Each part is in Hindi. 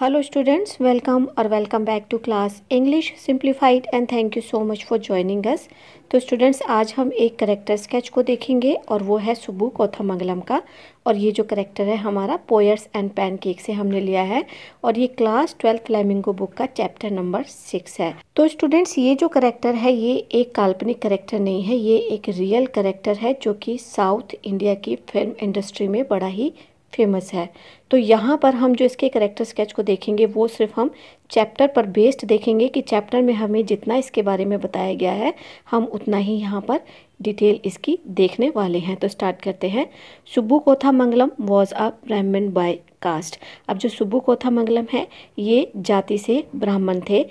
हेलो स्टूडेंट्स वेलकम और welcome back to class English simplified and thank you so much for joining us तो स्टूडेंट्स आज हम एक करेक्टर स्केच को देखेंगे और वो है सुबू कोथमंगलम का और ये जो करेक्टर है हमारा पोयर्स एंड पैनकेक से हमने लिया है और ये क्लास ट्वेल्थ फ्लैमिंगो बुक का चैप्टर नंबर सिक्स है तो स्टूडेंट्स ये जो करेक्टर है ये एक काल्पनिक करेक्टर नहीं है ये एक रियल करेक्टर है जो कि साउथ इंडिया की फिल्म इंडस्ट्री में बड़ा ही फेमस है तो यहाँ पर हम जो इसके करेक्टर स्केच को देखेंगे वो सिर्फ हम चैप्टर पर बेस्ड देखेंगे कि चैप्टर में हमें जितना इसके बारे में बताया गया है हम उतना ही यहाँ पर डिटेल इसकी देखने वाले हैं तो स्टार्ट करते हैं सुबु कोथा मंगलम वॉज अ ब्राह्मण बाय कास्ट अब जो सुबु कोथा मंगलम है ये जाति से ब्राह्मण थे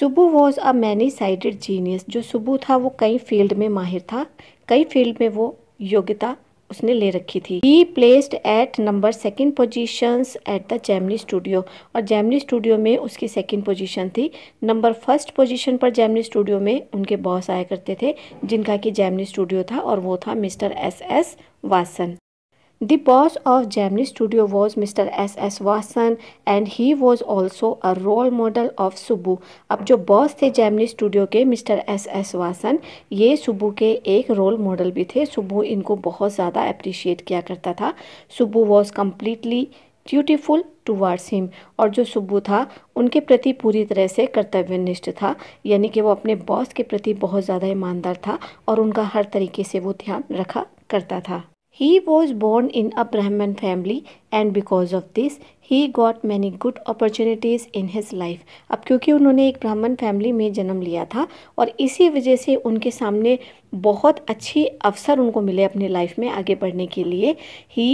Subbu was a many sided genius जो सुबु था वो कई फील्ड में माहिर था कई फील्ड में वो योग्यता उसने ले रखी थी he placed at number second position at the Gemini Studio और जैमनी स्टूडियो में उसकी सेकेंड पोजिशन थी नंबर फर्स्ट पोजिशन पर जैमनी स्टूडियो में उनके बॉस आया करते थे जिनका कि जैमनी स्टूडियो था और वो था mister S S Vasan The boss of Gemini Studio was Mr. S. S. vasan and he was also a role model of Subbu अब जो बॉस थे जैमनी स्टूडियो के मिस्टर एस एस वासन ये सुबु के एक रोल मॉडल भी थे सुबु इनको बहुत ज़्यादा अप्रिशिएट किया करता था Subbu was completely dutiful towards him और जो सुब्बू था उनके प्रति पूरी तरह से कर्तव्यनिष्ठ था यानी कि वो अपने बॉस के प्रति बहुत ज़्यादा ईमानदार था और उनका हर तरीके से वो ध्यान रखा करता था He was born in a Brahmin family and because of this he got many good opportunities in his life. ab kyunki unhone ek ब्राह्मण family mein janam liya tha aur isi wajah se unke samne bahut achhe avsar unko mile apne life mein aage badhne ke liye he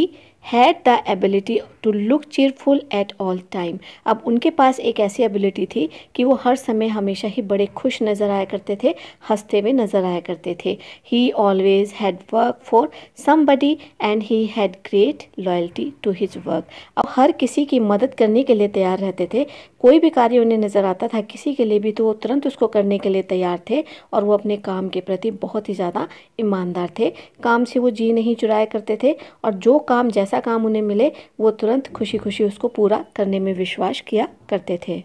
had the ability to look cheerful at all time अब उनके पास एक ऐसी एबिलिटी थी कि वो हर समय हमेशा ही बड़े खुश नज़र आया करते थे हंसते हुए नज़र आया करते थे he always had work for somebody and he had great loyalty to his work अब हर किसी की मदद करने के लिए तैयार रहते थे कोई भी कार्य उन्हें नज़र आता था किसी के लिए भी तो वो तुरंत उसको करने के लिए तैयार थे और वो अपने काम के प्रति बहुत ही ज़्यादा ईमानदार थे काम से वो जी नहीं चुराया करते थे और जो काम जैसा जैसा काम उन्हें मिले वो तुरंत खुशी खुशी उसको पूरा करने में विश्वास किया करते थे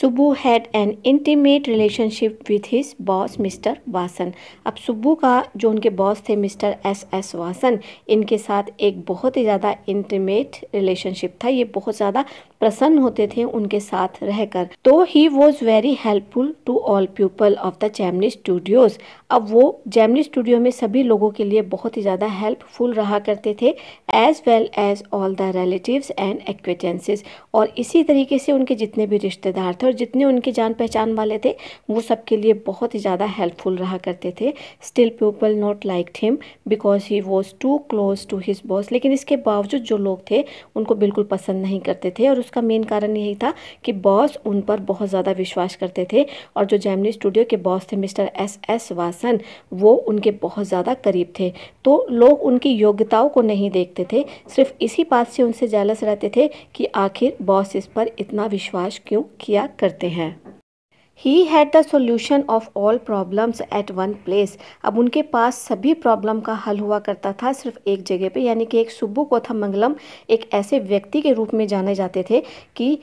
Subbu had an intimate relationship with his boss mister Vasan अब सुबू का जो उनके बॉस थे मिस्टर एस एस वासन इनके साथ एक बहुत ही ज़्यादा इंटीमेट रिलेशनशिप था ये बहुत ज़्यादा प्रसन्न होते थे उनके साथ रहकर तो he was very helpful to all people of the Gemini Studios अब वो जैमनी स्टूडियो में सभी लोगों के लिए बहुत ही ज़्यादा हेल्पफुल रहा करते थे as well as all the relative and acquaintances और इसी तरीके से उनके जितने भी रिश्तेदार थे थे और जितने उनके जान पहचान वाले थे वो सबके लिए बहुत ही ज़्यादा हेल्पफुल रहा करते थे still people not like him because he was too close to his boss लेकिन इसके बावजूद जो लोग थे उनको बिल्कुल पसंद नहीं करते थे और उसका मेन कारण यही था कि बॉस उन पर बहुत ज़्यादा विश्वास करते थे और जो जैमनी स्टूडियो के बॉस थे मिस्टर एस एस वासन वो उनके बहुत ज़्यादा करीब थे तो लोग उनकी योग्यताओं को नहीं देखते थे सिर्फ इसी बात से उनसे जालस रहते थे कि आखिर बॉस इस पर इतना विश्वास क्यों किया करते हैं he had the solution of all problems at one place अब उनके पास सभी प्रॉब्लम का हल हुआ करता था सिर्फ एक जगह पे यानी कि एक सुबु कोथा मंगलम एक ऐसे व्यक्ति के रूप में जाने जाते थे कि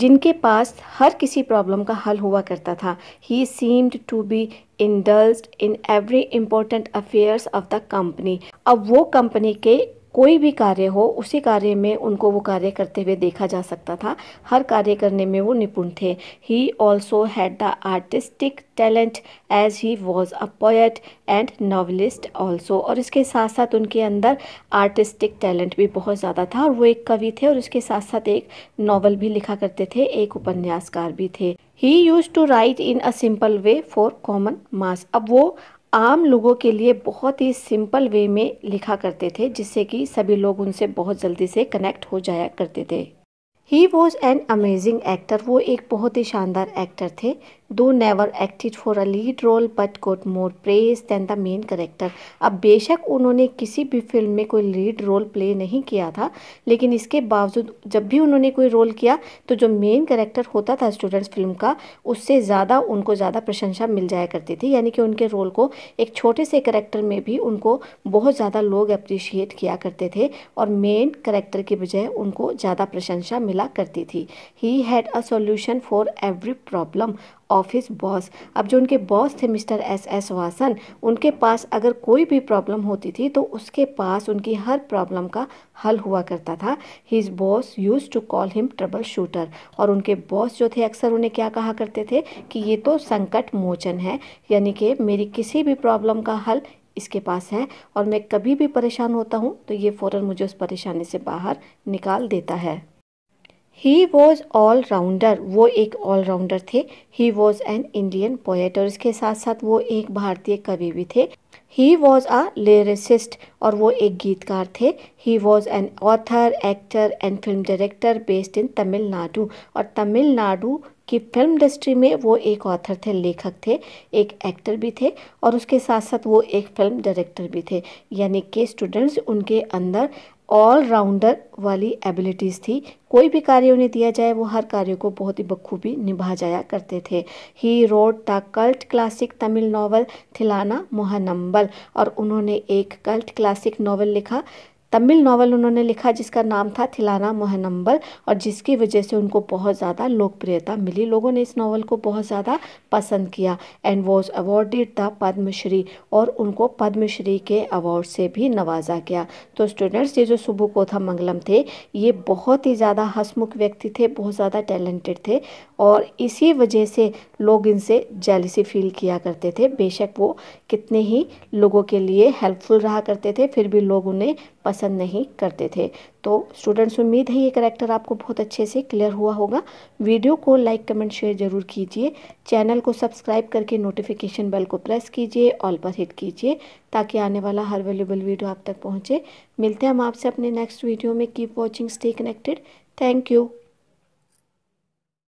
जिनके पास हर किसी प्रॉब्लम का हल हुआ करता था he seemed to be indulge in every important affairs of the company अब वो कंपनी के कोई भी कार्य हो उसी कार्य में उनको वो कार्य करते हुए देखा जा सकता था हर कार्य करने में वो निपुण थे he also had the artistic talent as he was a poet and novelist also और इसके साथ साथ उनके अंदर आर्टिस्टिक टैलेंट भी बहुत ज़्यादा था और वो एक कवि थे और उसके साथ साथ एक नावल भी लिखा करते थे एक उपन्यासकार भी थे he use to write in a simple way for common mass अब वो आम लोगों के लिए बहुत ही सिंपल वे में लिखा करते थे जिससे कि सभी लोग उनसे बहुत जल्दी से कनेक्ट हो जाया करते थे he was an amazing actor वो एक बहुत ही शानदार एक्टर थे though never acted for a lead role but got more praise than the main character अब बेशक उन्होंने किसी भी फिल्म में कोई लीड रोल प्ले नहीं किया था लेकिन इसके बावजूद जब भी उन्होंने कोई रोल किया तो जो मेन करेक्टर होता था स्टूडेंट्स फिल्म का उससे ज़्यादा उनको ज़्यादा प्रशंसा मिल जाया करती थी यानी कि उनके रोल को एक छोटे से करेक्टर में भी उनको बहुत ज़्यादा लोग अप्रिशिएट किया करते थे और मेन करेक्टर के बजाय उनको ज़्यादा प्रशंसा मिल मिला करती थी he had a solution for every problem of his boss अब जो उनके बॉस थे मिस्टर एस एस वासन उनके पास अगर कोई भी प्रॉब्लम होती थी तो उसके पास उनकी हर प्रॉब्लम का हल हुआ करता था his boss use to call him trouble shooter और उनके बॉस जो थे अक्सर उन्हें क्या कहा करते थे कि ये तो संकट मोचन है यानी कि मेरी किसी भी प्रॉब्लम का हल इसके पास है और मैं कभी भी परेशान होता हूँ तो ये फ़ौरन मुझे उस परेशानी से बाहर निकाल देता है ही वॉज ऑल राउंडर वो एक ऑल राउंडर थे he was an Indian poet और इसके साथ साथ वो एक भारतीय कवि भी थे ही वॉज अ लिरिसिस्ट और वो एक गीतकार थे he was an author actor and film director based in Tamil Nadu और तमिलनाडु कि फिल्म इंडस्ट्री में वो एक ऑथर थे लेखक थे एक एक्टर भी थे और उसके साथ साथ वो एक फिल्म डायरेक्टर भी थे यानी कि स्टूडेंट्स उनके अंदर ऑल राउंडर वाली एबिलिटीज़ थी कोई भी कार्य उन्हें दिया जाए वो हर कार्य को बहुत ही बखूबी निभा जाया करते थे he wrote the cult classic Tamil novel Thillana Mohanambal और उन्होंने एक कल्ट क्लासिक नावल लिखा तमिल नावल उन्होंने लिखा जिसका नाम था थिलाना मोहनम्बल और जिसकी वजह से उनको बहुत ज़्यादा लोकप्रियता मिली लोगों ने इस नावल को बहुत ज़्यादा पसंद किया and was awarded the Padmashri और उनको पद्मश्री के अवार्ड से भी नवाजा गया तो स्टूडेंट्स ये जो सुबह कोथा मंगलम थे ये बहुत ही ज़्यादा हसमुख व्यक्ति थे बहुत ज़्यादा टैलेंटेड थे और इसी वजह से लोग इनसे जेलिसी फील किया करते थे बेशक वो कितने ही लोगों के लिए हेल्पफुल रहा करते थे फिर भी लोग उन्हें पसंद नहीं करते थे तो स्टूडेंट्स उम्मीद है ये करेक्टर आपको बहुत अच्छे से क्लियर हुआ होगा वीडियो को लाइक कमेंट शेयर ज़रूर कीजिए चैनल को सब्सक्राइब करके नोटिफिकेशन बेल को प्रेस कीजिए ऑल पर हिट कीजिए ताकि आने वाला हर वेल्यूबल वीडियो आप तक पहुँचे मिलते हैं हम आपसे अपने नेक्स्ट वीडियो में keep watching stay connected thank you